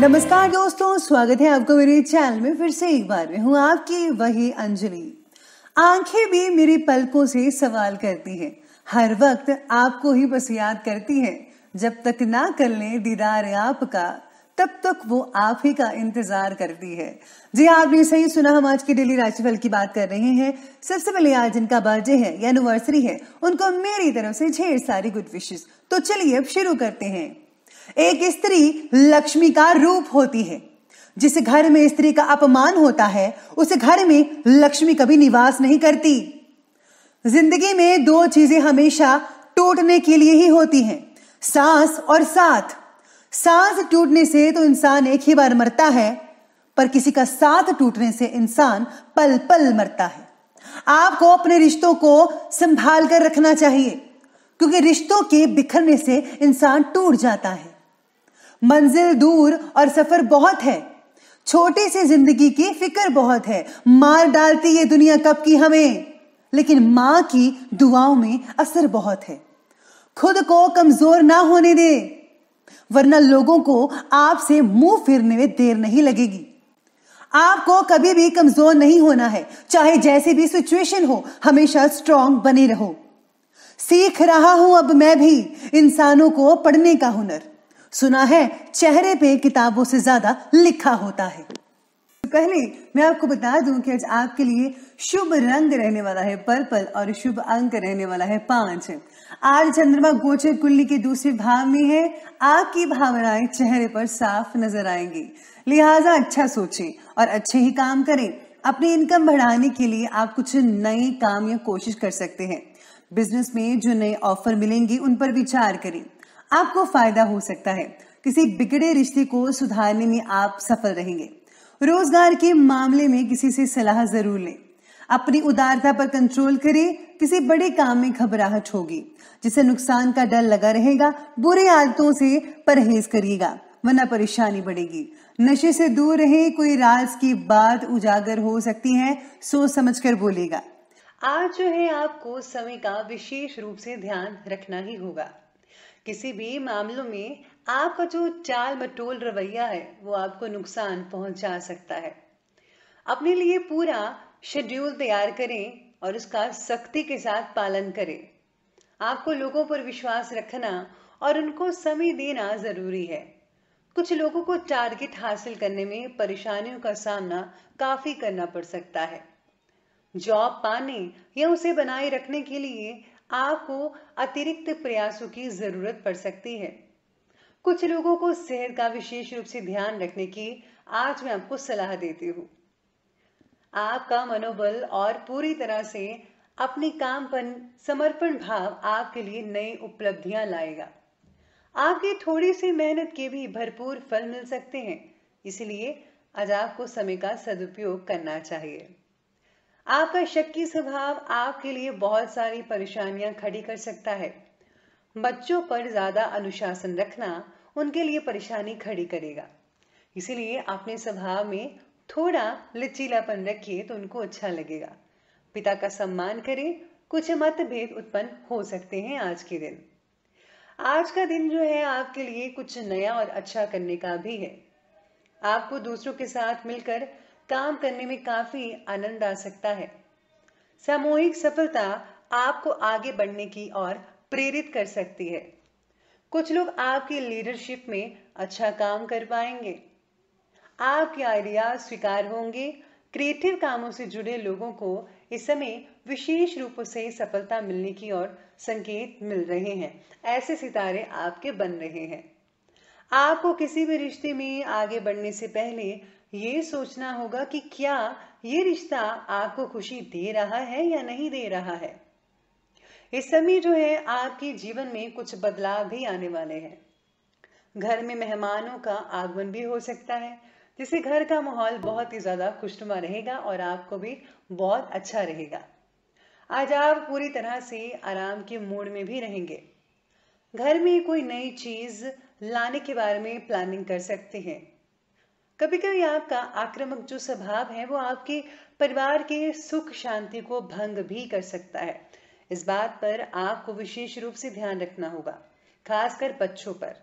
नमस्कार दोस्तों स्वागत है आपको मेरे चैनल में फिर से एक बार में हूँ आपकी वही अंजलि आंखें भी मेरी पलकों से सवाल करती है हर वक्त आपको ही बस याद करती है जब तक ना कर ले दीदार आपका तब तक वो आप ही का इंतजार करती है जी हाँ, आपने सही सुना हम आज की डेली राशिफल की बात कर रहे हैं सबसे पहले आज जिनका बर्थडे है या एनिवर्सरी है उनको मेरी तरफ से ढेर सारी गुड विशेष तो चलिए अब शुरू करते हैं एक स्त्री लक्ष्मी का रूप होती है जिस घर में स्त्री का अपमान होता है उस घर में लक्ष्मी कभी निवास नहीं करती जिंदगी में दो चीजें हमेशा टूटने के लिए ही होती हैं सांस और साथ सांस टूटने से तो इंसान एक ही बार मरता है पर किसी का साथ टूटने से इंसान पल पल मरता है आपको अपने रिश्तों को संभाल कर रखना चाहिए क्योंकि रिश्तों के बिखरने से इंसान टूट जाता है मंजिल दूर और सफर बहुत है छोटी सी जिंदगी की फिक्र बहुत है मार डालती है दुनिया कब की हमें लेकिन मां की दुआओं में असर बहुत है खुद को कमजोर ना होने दे वरना लोगों को आपसे मुंह फिरने में देर नहीं लगेगी आपको कभी भी कमजोर नहीं होना है चाहे जैसी भी सिचुएशन हो हमेशा स्ट्रांग बने रहो सीख रहा हूं अब मैं भी इंसानों को पढ़ने का हुनर सुना है चेहरे पे किताबों से ज्यादा लिखा होता है पहले मैं आपको बता दूं कि आज आपके लिए शुभ रंग रहने वाला है पर्पल और शुभ अंक रहने वाला है पांच आज चंद्रमा गोचर कुंडली के दूसरे भाव में है आपकी भावनाएं चेहरे पर साफ नजर आएंगी लिहाजा अच्छा सोचें और अच्छे ही काम करें अपनी इनकम बढ़ाने के लिए आप कुछ नए काम या कोशिश कर सकते हैं बिजनेस में जो नए ऑफर मिलेंगे उन पर विचार करें आपको फायदा हो सकता है किसी बिगड़े रिश्ते को सुधारने में आप सफल रहेंगे रोजगार के मामले में किसी से सलाह जरूर लें अपनी उदारता पर कंट्रोल करें किसी बड़े काम में घबराहट होगी जिससे नुकसान का डर लगा रहेगा बुरे आदतों से परहेज करिएगा वरना परेशानी बढ़ेगी नशे से दूर रहे कोई राज की बात उजागर हो सकती है सोच समझ कर बोलेगा आज जो है आपको समय का विशेष रूप से ध्यान रखना ही होगा किसी भी मामलों में आपका जो चाल मटोल रवैया है वो आपको नुकसान पहुंचा सकता है अपने लिए पूरा शेड्यूल तैयार करें और उसका सख्ती के साथ पालन करें आपको लोगों पर विश्वास रखना और उनको समय देना ज़रूरी है कुछ लोगों को टारगेट हासिल करने में परेशानियों का सामना काफ़ी करना पड़ सकता है जॉब पाने या उसे बनाए रखने के लिए आपको अतिरिक्त प्रयासों की ज़रूरत पड़ सकती है कुछ लोगों को सेहत का विशेष रूप से ध्यान रखने की आज मैं आपको सलाह देती हूँ आपका मनोबल और पूरी तरह से अपने काम पर समर्पण भाव आपके लिए नई उपलब्धियां लाएगा आपकी थोड़ी सी मेहनत के भी भरपूर फल मिल सकते हैं इसलिए आज आपको समय का सदुपयोग करना चाहिए आपका शक्की स्वभाव आपके लिए बहुत सारी परेशानियां खड़ी कर सकता है हम्म। बच्चों पर ज्यादा अनुशासन रखना उनके लिए परेशानी खड़ी करेगा इसीलिए अपने स्वभाव में थोड़ा लचीलापन रखिए तो उनको अच्छा लगेगा पिता का सम्मान करें कुछ मतभेद उत्पन्न हो सकते हैं आज के दिन आज का दिन जो है आपके लिए कुछ नया और अच्छा करने का भी है आपको दूसरों के साथ मिलकर काम करने में काफी आनंद आ सकता है सामूहिक सफलता आपको आगे बढ़ने की और प्रेरित कर सकती है कुछ लोग आपकी लीडरशिप में अच्छा काम कर पाएंगे आपके आइडिया स्वीकार होंगे क्रिएटिव कामों से जुड़े लोगों को इस समय विशेष रूप से सफलता मिलने की ओर संकेत मिल रहे हैं ऐसे सितारे आपके बन रहे हैं आपको किसी भी रिश्ते में आगे बढ़ने से पहले ये सोचना होगा कि क्या ये रिश्ता आपको खुशी दे रहा है या नहीं दे रहा है इस समय जो है आपके जीवन में कुछ बदलाव भी आने वाले हैं घर में मेहमानों का आगमन भी हो सकता है जिससे घर का माहौल बहुत ही ज़्यादा खुशनुमा रहेगा और आपको भी बहुत अच्छा रहेगा आज आप पूरी तरह से आराम के मूड में भी रहेंगे घर में कोई नई चीज़ लाने के बारे में प्लानिंग कर सकते हैं कभी कभी आपका आक्रामक जो स्वभाव है वो आपके परिवार के सुख शांति को भंग भी कर सकता है इस बात पर आपको विशेष रूप से ध्यान रखना होगा खासकर बच्चों पर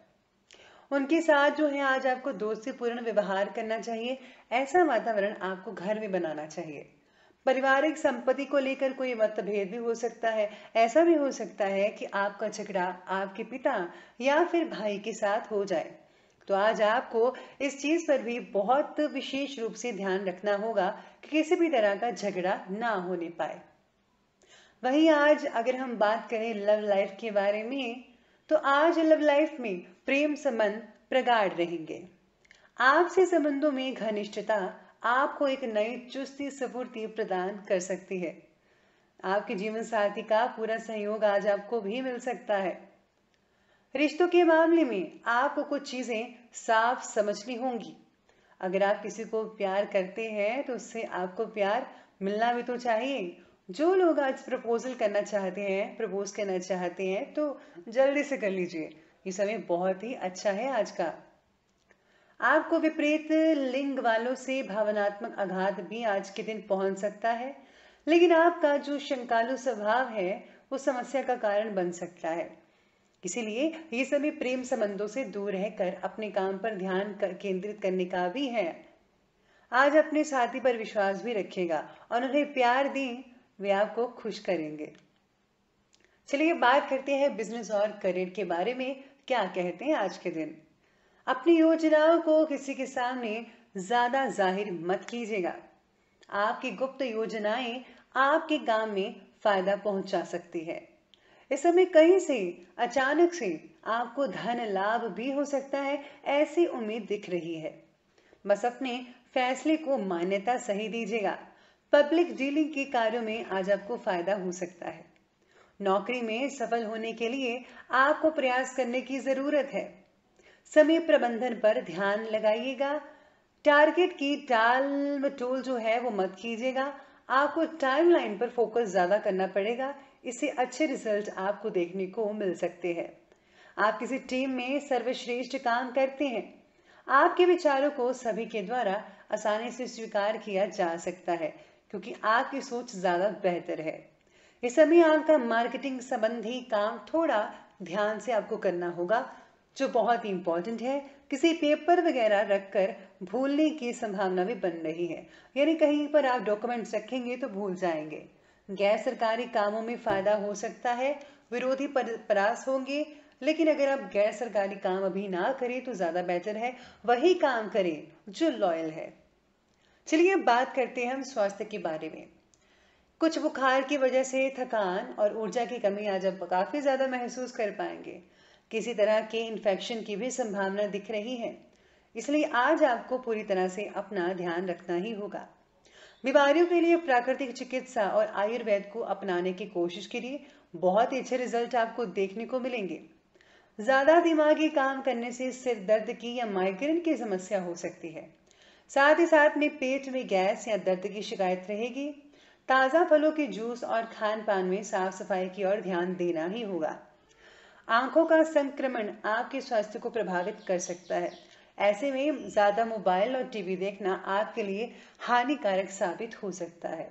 उनके साथ जो है आज आपको दोस्ती पूर्ण व्यवहार करना चाहिए ऐसा वातावरण आपको घर में बनाना चाहिए पारिवारिक संपत्ति को लेकर कोई मतभेद भी हो सकता है ऐसा भी हो सकता है कि आपका झगड़ा आपके पिता या फिर भाई के साथ हो जाए तो आज आपको इस चीज पर भी बहुत विशेष रूप से ध्यान रखना होगा कि किसी भी तरह का झगड़ा ना होने पाए वही आज अगर हम बात करें लव लाइफ के बारे में तो आज लव लाइफ में प्रेम संबंध प्रगाढ़ रहेंगे आपसे संबंधों में घनिष्ठता आपको एक नई चुस्ती स्फूर्ति प्रदान कर सकती है आपके जीवन साथी का पूरा सहयोग आज आपको भी मिल सकता है रिश्तों के मामले में आपको कुछ चीजें साफ समझनी होंगी अगर आप किसी को प्यार करते हैं तो उससे आपको प्यार मिलना भी तो चाहिए जो लोग आज प्रपोजल करना चाहते हैं प्रपोज करना चाहते हैं तो जल्दी से कर लीजिए ये समय बहुत ही अच्छा है आज का आपको विपरीत लिंग वालों से भावनात्मक आघात भी आज के दिन पहुंच सकता है लेकिन आपका जो शंकालु स्वभाव है वो समस्या का कारण बन सकता है इसीलिए ये समय प्रेम संबंधों से दूर रहकर अपने काम पर ध्यान कर, केंद्रित करने का भी है आज अपने साथी पर विश्वास भी रखेगा और उन्हें प्यार दें वे आपको खुश करेंगे चलिए बात करते हैं बिजनेस और करियर के बारे में क्या कहते हैं आज के दिन अपनी योजनाओं को किसी के सामने ज्यादा जाहिर मत कीजिएगा आपकी गुप्त योजनाएं आपके काम में फायदा पहुंचा सकती है इस समय कहीं से अचानक से आपको धन लाभ भी हो सकता है ऐसी उम्मीद दिख रही है बस अपने फैसले को मान्यता सही दीजिएगा पब्लिक डीलिंग के कार्यों में आज आपको फायदा हो सकता है नौकरी में सफल होने के लिए आपको प्रयास करने की जरूरत है समय प्रबंधन पर ध्यान लगाइएगा टारगेट की टाल टोल जो है वो मत कीजिएगा आपको टाइमलाइन पर फोकस ज्यादा करना पड़ेगा इससे अच्छे रिजल्ट आपको देखने को मिल सकते हैं आप किसी टीम में सर्वश्रेष्ठ काम करते हैं आपके विचारों को सभी के द्वारा आसानी से स्वीकार किया जा सकता है क्योंकि आपकी सोच ज़्यादा बेहतर है इस समय आपका मार्केटिंग संबंधी काम थोड़ा ध्यान से आपको करना होगा जो बहुत ही इंपॉर्टेंट है किसी पेपर वगैरह रखकर भूलने की संभावना भी बन रही है यानी कहीं पर आप डॉक्यूमेंट्स रखेंगे तो भूल जाएंगे गैर सरकारी कामों में फायदा हो सकता है विरोधी परास होंगे लेकिन अगर आप गैर सरकारी काम अभी ना करें तो ज़्यादा बेहतर है वही काम करें जो लॉयल है चलिए अब बात करते हैं हम स्वास्थ्य के बारे में कुछ बुखार की वजह से थकान और ऊर्जा की कमी आज आप काफ़ी ज़्यादा महसूस कर पाएंगे किसी तरह के इन्फेक्शन की भी संभावना दिख रही है इसलिए आज आपको पूरी तरह से अपना ध्यान रखना ही होगा बीमारियों के लिए प्राकृतिक चिकित्सा और आयुर्वेद को अपनाने की कोशिश करिए बहुत ही अच्छे रिजल्ट आपको देखने को मिलेंगे ज़्यादा दिमागी काम करने से सिर दर्द की या माइग्रेन की समस्या हो सकती है साथ ही साथ में पेट में गैस या दर्द की शिकायत रहेगी ताज़ा फलों के जूस और खान पान में साफ सफाई की ओर ध्यान देना ही होगा आंखों का संक्रमण आपके स्वास्थ्य को प्रभावित कर सकता है ऐसे में ज़्यादा मोबाइल और टीवी देखना आपके लिए हानिकारक साबित हो सकता है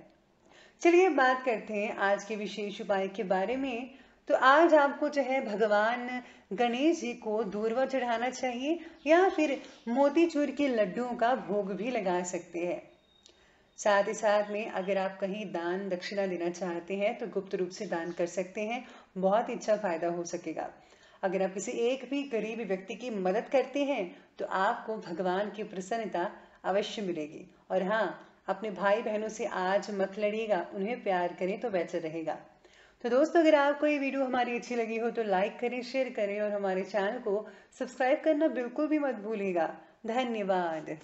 चलिए बात करते हैं आज के विशेष उपाय के बारे में तो आज आपको जो है भगवान गणेश जी को दूरवा चढ़ाना चाहिए या फिर मोतीचूर के लड्डुओं का भोग भी लगा सकते हैं साथ ही साथ में अगर आप कहीं दान दक्षिणा देना चाहते हैं तो गुप्त रूप से दान कर सकते हैं बहुत अच्छा फायदा हो सकेगा अगर आप किसी एक भी गरीब व्यक्ति की मदद करते हैं तो आपको भगवान की प्रसन्नता अवश्य मिलेगी और हाँ अपने भाई बहनों से आज मत लड़िएगा उन्हें प्यार करें तो बेहतर रहेगा तो दोस्तों अगर आपको ये वीडियो हमारी अच्छी लगी हो तो लाइक करें शेयर करें और हमारे चैनल को सब्सक्राइब करना बिल्कुल भी मत भूलिएगा धन्यवाद